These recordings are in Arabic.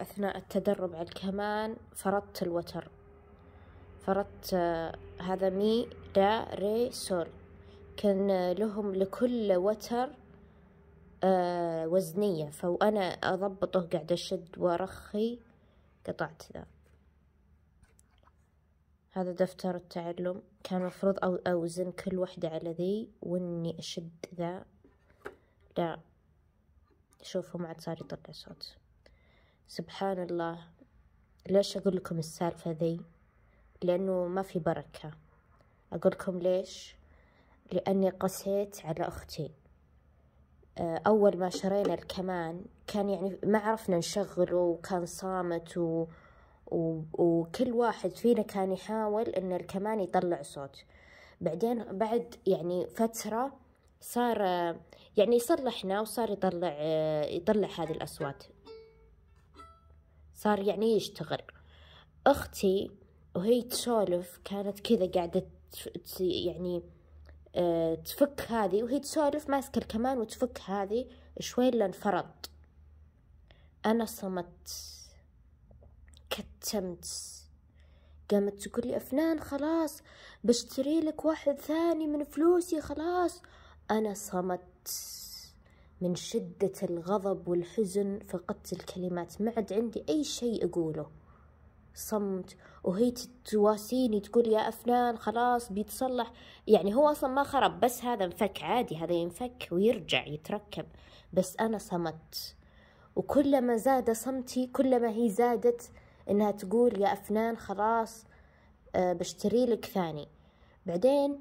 أثناء التدرب على الكمان فرضت الوتر فرضت آه، هذا مي دا ري سول كان لهم لكل وتر آه، وزنية فأنا أضبطه قاعد أشد وأرخي قطعت ذا هذا دفتر التعلم كان مفروض أو أوزن كل وحدة على ذي وإني أشد ذا لا شوفوا ما عاد صار يطلع صوت سبحان الله ليش أقول لكم السالفة ذي لأنه ما في بركة أقول لكم ليش لأني قسيت على أختي آه، أول ما شرينا الكمان كان يعني ما عرفنا نشغله وكان صامت و... و... وكل واحد فينا كان يحاول إن الكمان يطلع صوت بعدين بعد يعني فترة صار يعني صلحنا وصار يطلع آه، يطلع هذه الأصوات صار يعني يشتغل أختي وهي تسولف كانت كذا قاعدة يعني آه، تفك هذه وهي تسولف ماسكة الكمان وتفك هذه شوي إلا انفرط أنا صمت كتمت قامت تقول لي أفنان خلاص بشتري لك واحد ثاني من فلوسي خلاص أنا صمت من شدة الغضب والحزن فقدت الكلمات ما عاد عندي أي شيء أقوله صمت وهي تواسيني تقول يا أفنان خلاص بيتصلح يعني هو أصلا ما خرب بس هذا انفك عادي هذا ينفك ويرجع يتركب بس أنا صمت وكلما زاد صمتي كلما هي زادت إنها تقول يا أفنان خلاص آه، بشتري لك ثاني بعدين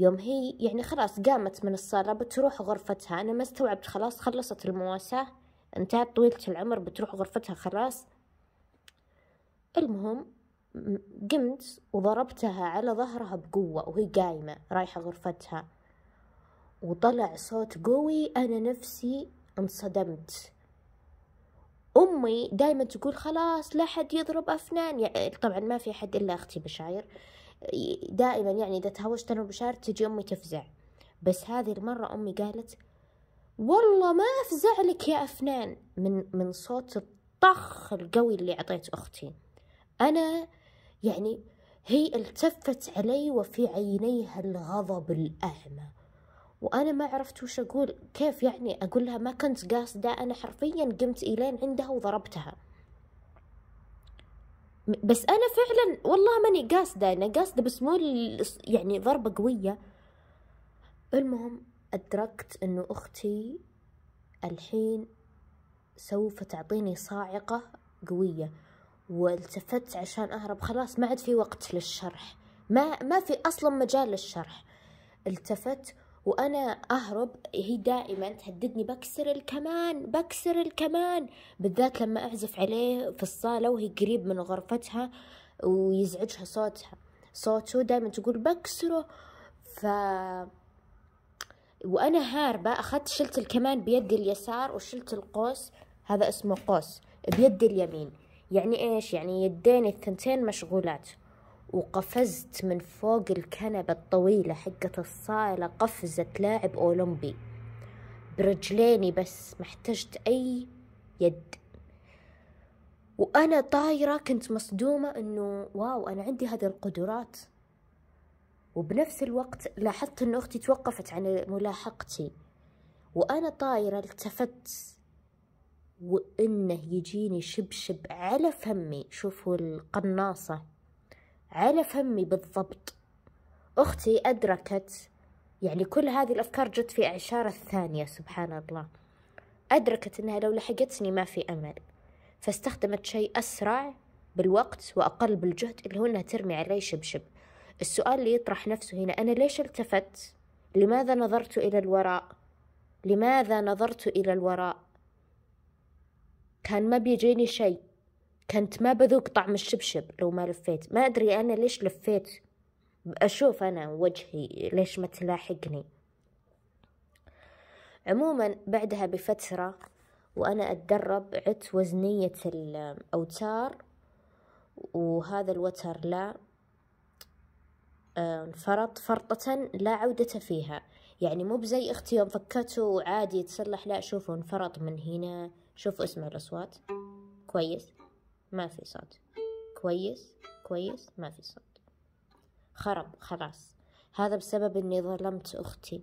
يوم هي يعني خلاص قامت من الصالة بتروح غرفتها أنا ما استوعبت خلاص خلصت المواساة انتهت طويلة العمر بتروح غرفتها خلاص المهم قمت وضربتها على ظهرها بقوة وهي قايمة رايحة غرفتها وطلع صوت قوي أنا نفسي انصدمت أمي دايما تقول خلاص لا حد يضرب أفنان يعني طبعا ما في حد إلا أختي بشاير دائما يعني إذا تهاوشت أنا وبشار تجي أمي تفزع بس هذه المرة أمي قالت والله ما أفزع لك يا أفنان من من صوت الطخ القوي اللي أعطيت أختي أنا يعني هي التفت علي وفي عينيها الغضب الأعمى وأنا ما عرفت وش أقول كيف يعني أقول لها ما كنت قاصدة أنا حرفيا قمت إلين عندها وضربتها بس انا فعلا والله ماني قاصده انا قاصده بس مو يعني ضربه قويه المهم ادركت انه اختي الحين سوف تعطيني صاعقه قويه والتفت عشان اهرب خلاص ما عاد في وقت للشرح ما ما في اصلا مجال للشرح التفت وانا اهرب هي دائما تهددني بكسر الكمان بكسر الكمان بالذات لما اعزف عليه في الصاله وهي قريب من غرفتها ويزعجها صوتها صوته دائما تقول بكسره ف وانا هاربه اخذت شلت الكمان بيدي اليسار وشلت القوس هذا اسمه قوس بيدي اليمين يعني ايش يعني يديني الثنتين مشغولات وقفزت من فوق الكنبة الطويلة حقة الصالة قفزة لاعب أولمبي برجليني بس محتجت أي يد وأنا طايرة كنت مصدومة أنه واو أنا عندي هذه القدرات وبنفس الوقت لاحظت أن أختي توقفت عن ملاحقتي وأنا طايرة التفت وإنه يجيني شبشب على فمي شوفوا القناصة على فمي بالضبط أختي أدركت يعني كل هذه الأفكار جت في إعشار الثانية سبحان الله أدركت أنها لو لحقتني ما في أمل فاستخدمت شيء أسرع بالوقت وأقل بالجهد اللي هو أنها ترمي علي شبشب السؤال اللي يطرح نفسه هنا أنا ليش التفت؟ لماذا نظرت إلى الوراء؟ لماذا نظرت إلى الوراء؟ كان ما بيجيني شيء كنت ما بذوق طعم الشبشب لو ما لفيت ما أدري أنا ليش لفيت أشوف أنا وجهي ليش ما تلاحقني عموما بعدها بفترة وأنا أتدرب عدت وزنية الأوتار وهذا الوتر لا آه، انفرط فرطة لا عودة فيها يعني مو بزي اختي يوم فكته وعادي يتصلح لا شوفوا انفرط من هنا شوفوا اسمع الأصوات كويس ما في صوت كويس كويس ما في صوت خرب خلاص هذا بسبب اني ظلمت اختي